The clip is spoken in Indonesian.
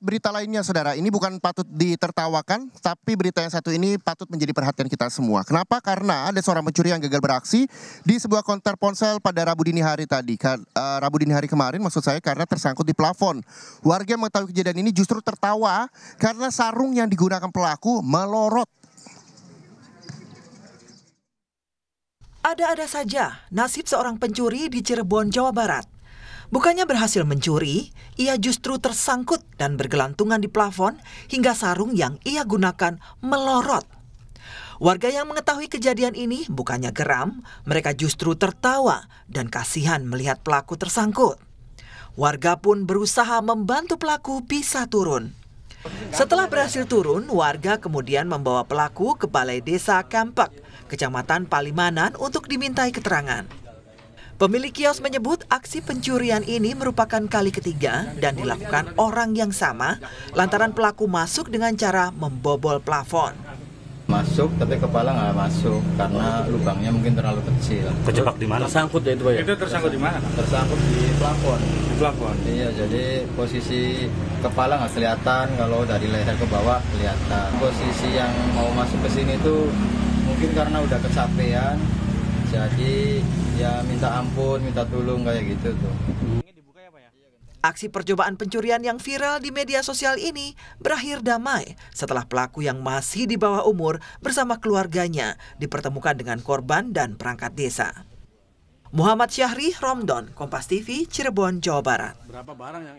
Berita lainnya saudara, ini bukan patut ditertawakan, tapi berita yang satu ini patut menjadi perhatian kita semua. Kenapa? Karena ada seorang pencuri yang gagal beraksi di sebuah konter ponsel pada Rabu dini hari tadi. Eh, Rabu dini hari kemarin maksud saya karena tersangkut di plafon. Warga yang mengetahui kejadian ini justru tertawa karena sarung yang digunakan pelaku melorot. Ada-ada saja nasib seorang pencuri di Cirebon, Jawa Barat. Bukannya berhasil mencuri, ia justru tersangkut dan bergelantungan di plafon hingga sarung yang ia gunakan melorot. Warga yang mengetahui kejadian ini bukannya geram, mereka justru tertawa dan kasihan melihat pelaku tersangkut. Warga pun berusaha membantu pelaku bisa turun. Setelah berhasil turun, warga kemudian membawa pelaku ke Balai Desa Kampak, Kecamatan Palimanan untuk dimintai keterangan. Pemilik kios menyebut aksi pencurian ini merupakan kali ketiga dan dilakukan orang yang sama lantaran pelaku masuk dengan cara membobol plafon. Masuk tapi kepala nggak masuk karena lubangnya mungkin terlalu kecil. Kejebak di mana? Tersangkut ya itu ya? Itu tersangkut di mana? Tersangkut di plafon. Di plafon? Iya, jadi posisi kepala nggak kelihatan, kalau dari leher ke bawah kelihatan. Posisi yang mau masuk ke sini itu mungkin karena udah kecapean, jadi ya minta ampun, minta tolong kayak gitu tuh. Aksi percobaan pencurian yang viral di media sosial ini berakhir damai setelah pelaku yang masih di bawah umur bersama keluarganya dipertemukan dengan korban dan perangkat desa. Muhammad Syahri Romdon, Kompas TV, Cirebon, Jawa Barat. Berapa barang yang